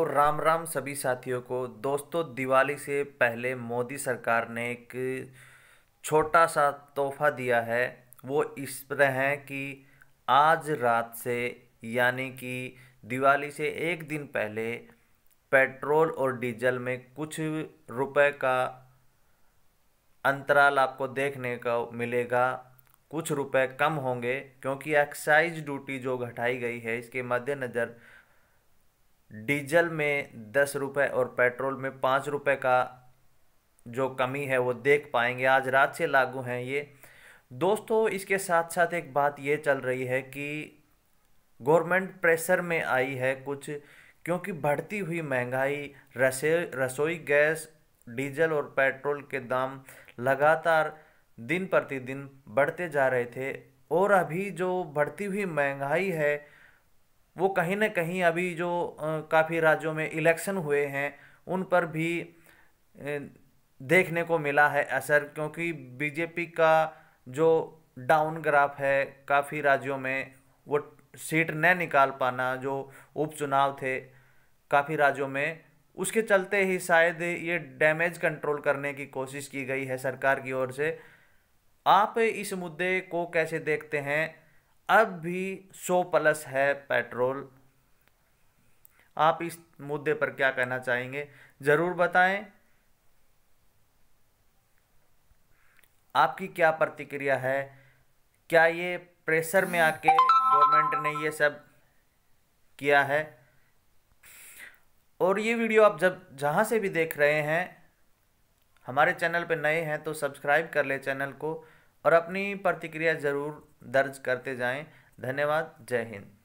तो राम राम सभी साथियों को दोस्तों दिवाली से पहले मोदी सरकार ने एक छोटा सा तोहफा दिया है वो इस तरह है कि आज रात से यानी कि दिवाली से एक दिन पहले पेट्रोल और डीजल में कुछ रुपए का अंतराल आपको देखने को मिलेगा कुछ रुपए कम होंगे क्योंकि एक्साइज ड्यूटी जो घटाई गई है इसके मद्देनज़र डीजल में दस रुपये और पेट्रोल में पाँच रुपये का जो कमी है वो देख पाएंगे आज रात से लागू हैं ये दोस्तों इसके साथ साथ एक बात ये चल रही है कि गवर्नमेंट प्रेशर में आई है कुछ क्योंकि बढ़ती हुई महंगाई रसे रसोई गैस डीजल और पेट्रोल के दाम लगातार दिन प्रतिदिन बढ़ते जा रहे थे और अभी जो बढ़ती हुई महंगाई है वो कहीं ना कहीं अभी जो काफ़ी राज्यों में इलेक्शन हुए हैं उन पर भी देखने को मिला है असर क्योंकि बीजेपी का जो डाउन ग्राफ है काफ़ी राज्यों में वो सीट न निकाल पाना जो उपचुनाव थे काफ़ी राज्यों में उसके चलते ही शायद ये डैमेज कंट्रोल करने की कोशिश की गई है सरकार की ओर से आप इस मुद्दे को कैसे देखते हैं अब भी सो प्लस है पेट्रोल आप इस मुद्दे पर क्या कहना चाहेंगे ज़रूर बताएं आपकी क्या प्रतिक्रिया है क्या ये प्रेशर में आके गवर्नमेंट ने ये सब किया है और ये वीडियो आप जब जहाँ से भी देख रहे हैं हमारे चैनल पर नए हैं तो सब्सक्राइब कर ले चैनल को और अपनी प्रतिक्रिया ज़रूर दर्ज करते जाएं धन्यवाद जय हिंद